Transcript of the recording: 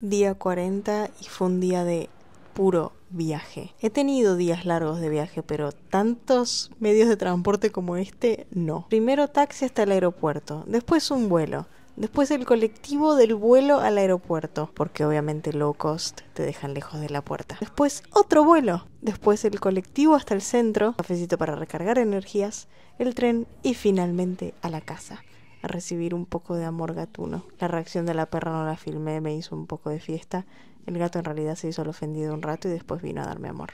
Día 40 y fue un día de puro viaje. He tenido días largos de viaje, pero tantos medios de transporte como este, no. Primero taxi hasta el aeropuerto, después un vuelo, después el colectivo del vuelo al aeropuerto, porque obviamente low cost te dejan lejos de la puerta. Después otro vuelo, después el colectivo hasta el centro, cafecito para recargar energías, el tren y finalmente a la casa a recibir un poco de amor gatuno. La reacción de la perra no la filmé, me hizo un poco de fiesta. El gato en realidad se hizo lo ofendido un rato y después vino a darme amor.